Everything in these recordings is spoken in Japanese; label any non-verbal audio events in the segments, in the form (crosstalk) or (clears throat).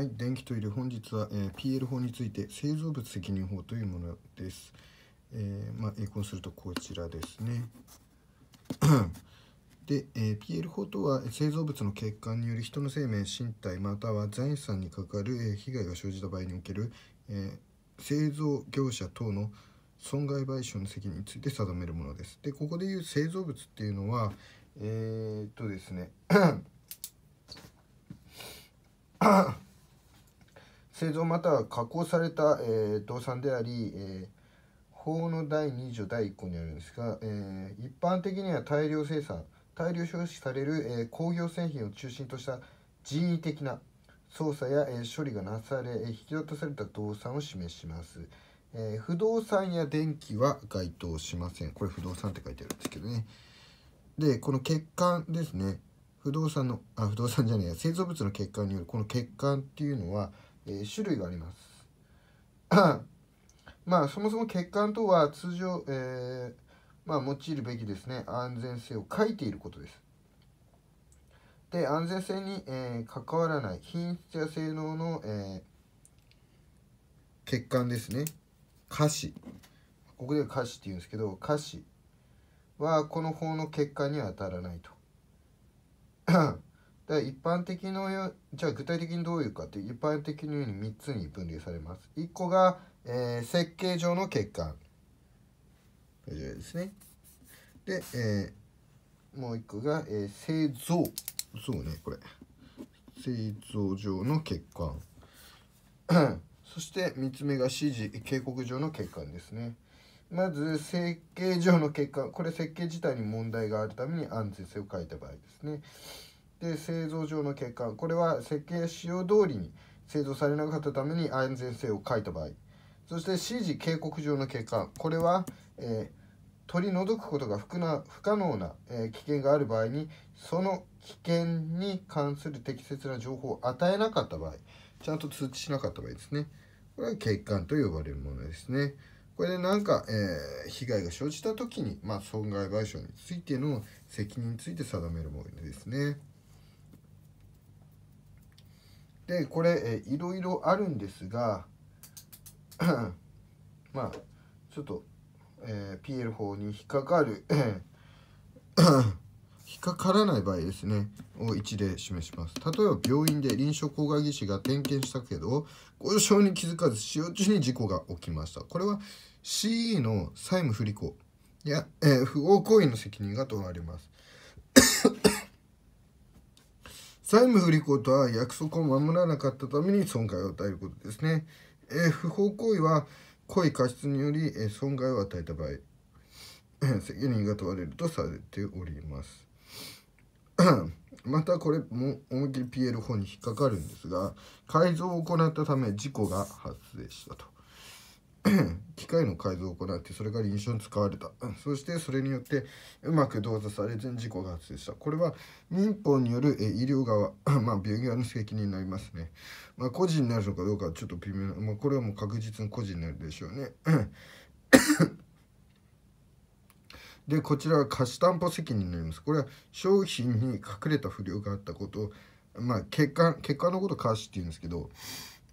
はい、電気トイレ本日は、えー、PL 法について製造物責任法というものです。えー、まあ、英語するとこちらですね。(clears throat) で、えー、PL 法とは製造物の欠陥により人の生命、身体または財産にかかる、え被害が生じた場合における、え製造業者等の損害賠償の責任について定めるものです。で、ここでいう製造物っていうのは、えっとですね、(clears throat) (coughs) 製造または加工された、えー、動産であり、えー、法の第2条第1項にあるんですが、えー、一般的には大量生産大量消費される、え工業製品を中心とした人為的な操作や、え処理がなされ、え引き渡された動産を示します、え不動産や電気は該当しませんこれ不動産って書いてあるんですけどねでこの欠陥ですね不動産のあ不動産じゃないや製造物の欠陥によるこの欠陥っていうのはえー、種類があります (coughs) まあそもそも血管とは通常、えー、まあ、用いるべきですね安全性を書いていることですで安全性に、えー、関わらない品質や性能の、え血管ですね下肢ここで瑕疵って言うんですけど瑕疵はこの方の血管には当たらないとだから一般的のよじゃあ具体的にどういうかって一般的のように3つに分類されます。1個が、えー、設計上の欠陥。ですね。で、えー、もう1個が、えー、製造。そうね、これ。製造上の欠陥。(clears throat) そして3つ目が指示、警告上の欠陥ですね。まず設計上の欠陥。これ設計自体に問題があるために安全性を書いた場合ですね。で製造上の欠陥これは設計使用通りに製造されなかったために安全性を欠いた場合そして指示警告上の欠陥これは、えー、取り除くことが不可能な、えー、危険がある場合にその危険に関する適切な情報を与えなかった場合ちゃんと通知しなかった場合ですねこれは欠陥と呼ばれるものですねこれで何か、えー、被害が生じた時に、まあ、損害賠償についての責任について定めるものですね。でこれ、えいろいろあるんですが (clears throat) まあちょっと、えー、PL 法に引っかかる (coughs) 引っかからない場合ですねを1で示します例えば病院で臨床工学技師が点検したけど故障に気づかず使用中に事故が起きましたこれは CE の債務不履行や、えー、不法行為の責任が問われます債務不履行とは約束を守らなかったために損害を与えることですね。えー、不法行為は故意過失により、えー、損害を与えた場合、(clears throat) 責任が問われるとされております。(clears throat) またこれも思いっきり PL 法に引っかかるんですが改造を行ったため事故が発生したと。(clears throat) 機械の改造を行ってそれが臨床に使われた (clears throat) そしてそれによってうまく動作されずに事故が発生したこれは民法による医療側 (clears throat) まあ病院側の責任になりますね、まあ、個人になるのかどうかはちょっと微妙な、まあ、これはもう確実に個人になるでしょうねでこちらは貸担保責任になりますこれは商品に隠れた不良があったことをまあ結果結果のことを貸しっていうんですけど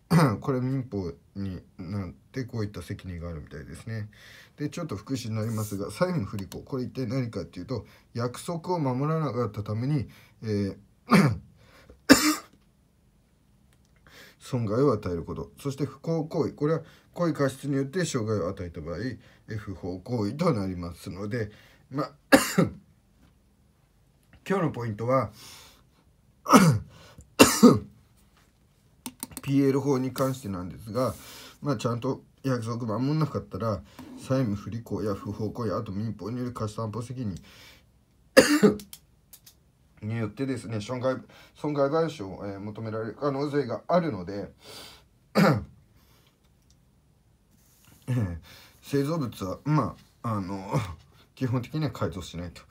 (clears throat) これ民法になってこういった責任があるみたいですね。でちょっと福祉になりますが債務不履行これ一体何かっていうと約束を守らなかったために、えー (clears throat) 損害を与えることそして不法行為これは故意過失によって障害を与えた場合不法行為となりますのでまあ (clears throat) 今日のポイントは PL 法に関してなんですが、まあ、ちゃんと約束守んなかったら債務不履行や不法行為あと民法による貸し担保責任 (coughs) によってですね損害損害賠償を、えー、求められる可能性があるので (coughs) 製造物はまああの (coughs) 基本的には改造しないと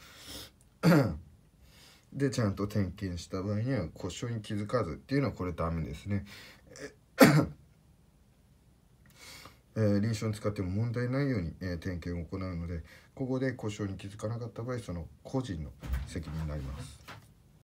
でちゃんと点検した場合には故障に気づかずっていうのはこれダメですね (coughs) えー、臨床に使っても問題ないように、えー、点検を行うのでここで故障に気づかなかった場合その個人の責任になります。